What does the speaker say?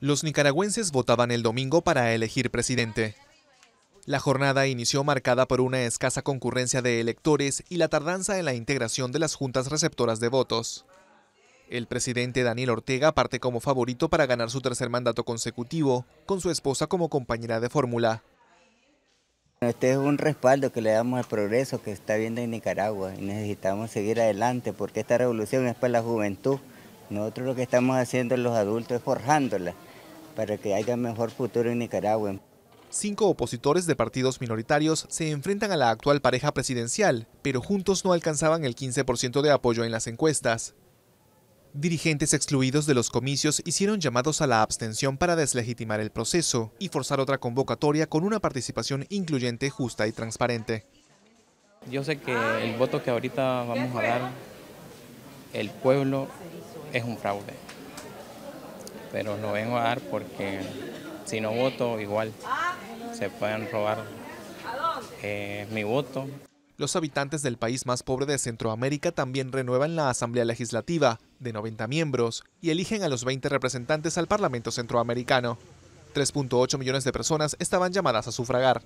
Los nicaragüenses votaban el domingo para elegir presidente. La jornada inició marcada por una escasa concurrencia de electores y la tardanza en la integración de las juntas receptoras de votos. El presidente Daniel Ortega parte como favorito para ganar su tercer mandato consecutivo, con su esposa como compañera de fórmula. Este es un respaldo que le damos al progreso que está viendo en Nicaragua y necesitamos seguir adelante porque esta revolución es para la juventud. Nosotros lo que estamos haciendo los adultos es forjándola para que haya mejor futuro en Nicaragua. Cinco opositores de partidos minoritarios se enfrentan a la actual pareja presidencial, pero juntos no alcanzaban el 15% de apoyo en las encuestas. Dirigentes excluidos de los comicios hicieron llamados a la abstención para deslegitimar el proceso y forzar otra convocatoria con una participación incluyente, justa y transparente. Yo sé que el voto que ahorita vamos a dar el pueblo es un fraude pero lo vengo a dar porque si no voto, igual se pueden robar eh, mi voto. Los habitantes del país más pobre de Centroamérica también renuevan la Asamblea Legislativa, de 90 miembros, y eligen a los 20 representantes al Parlamento Centroamericano. 3.8 millones de personas estaban llamadas a sufragar.